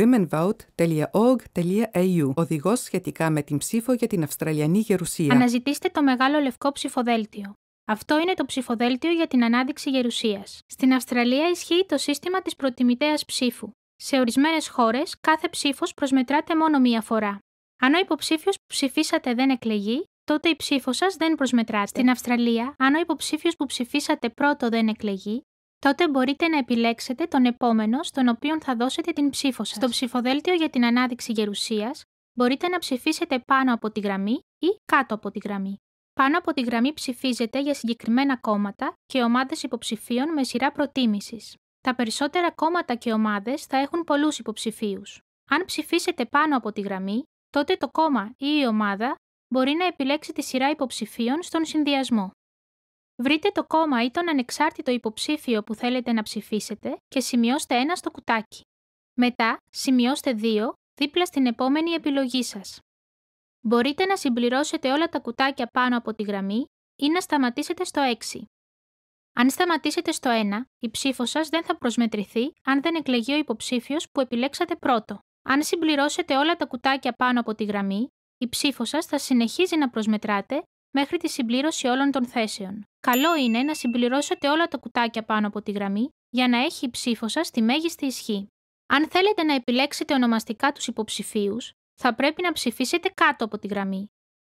womenvote.org.au, οδηγός σχετικά με την ψήφο για την Αυστραλιανή Γερουσία. Αναζητήστε το μεγάλο λευκό ψηφοδέλτιο. Αυτό είναι το ψηφοδέλτιο για την ανάδειξη γερουσίας. Στην Αυστραλία ισχύει το σύστημα της προτιμητέας ψήφου. Σε ορισμένες χώρες, κάθε ψήφος προσμετράται μόνο μία φορά. Αν ο υποψήφιος που ψηφίσατε δεν εκλεγεί, τότε η ψήφος σας δεν προσμετράται. Στην Αυστραλία, αν ο υποψήφιος που ψηφίσατε πρώτο δεν εκλεγεί, τότε μπορείτε να επιλέξετε τον επόμενο στον οποίο θα δώσετε την ψήφο σας. Στο ψηφοδέλτιο για την ανάδειξη γερουσίας μπορείτε να ψηφίσετε πάνω από τη γραμμή ή κάτω από τη γραμμή. Πάνω από τη γραμμή ψηφίζετε για συγκεκριμένα κόμματα και ομάδες υποψηφίων με σειρά προτίμησης. Τα περισσότερα κόμματα και ομάδες θα έχουν πολλούς υποψηφίους. Αν ψηφίσετε πάνω από τη γραμμή, τότε το κόμμα ή η ομάδα μπορεί να επιλέξει τη σειρά υποψηφίων στον συνδυασμό. Βρείτε το κόμμα ή τον ανεξάρτητο υποψήφιο που θέλετε να ψηφίσετε και σημειώστε ένα στο κουτάκι. Μετά, σημειώστε δύο δίπλα στην επόμενη επιλογή σας. Μπορείτε να συμπληρώσετε όλα τα κουτάκια πάνω από τη γραμμή ή να σταματήσετε στο 6. Αν σταματήσετε στο 1, η ψήφος σας δεν θα προσμετρηθεί αν δεν εκλεγεί ο υποψήφιος που επιλέξατε πρώτο. Αν συμπληρώσετε όλα τα κουτάκια πάνω από τη γραμμή, η ψήφος σας θα συνεχίζει να προσμετράτε μέχρι τη συμπλήρωση όλων των θέσεων. Καλό είναι να συμπληρώσετε όλα τα κουτάκια πάνω από τη γραμμή για να έχει η ψήφο σας τη μέγιστη ισχύ. Αν θέλετε να επιλέξετε ονομαστικά τους υποψηφίους, θα πρέπει να ψηφίσετε κάτω από τη γραμμή.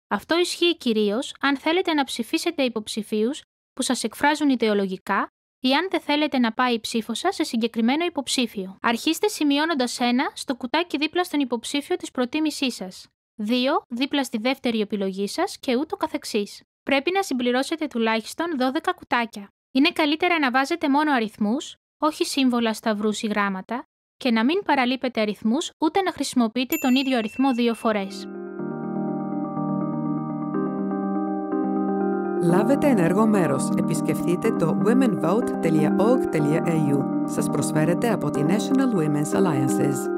Αυτό ισχύει κυρίως αν θέλετε να ψηφίσετε υποψηφίους που σας εκφράζουν ιδεολογικά ή αν δεν θέλετε να πάει η ψήφο σας σε συγκεκριμένο υποψήφιο. Αρχίστε σημειώνοντας ένα στο κουτάκι δίπλα στον υποψήφιο της προτίμησής σας. 2. δίπλα στη δεύτερη επιλογή σας και ούτω καθεξής. Πρέπει να συμπληρώσετε τουλάχιστον 12 κουτάκια. Είναι καλύτερα να βάζετε μόνο αριθμούς, όχι σύμβολα, σταυρού ή γράμματα, και να μην παραλείπετε αριθμούς ούτε να χρησιμοποιείτε τον ίδιο αριθμό δύο φορές. Λάβετε ενεργό μέρος. Επισκεφτείτε το womenvote.org.au. Σας προσφέρεται από τη National Women's Alliances.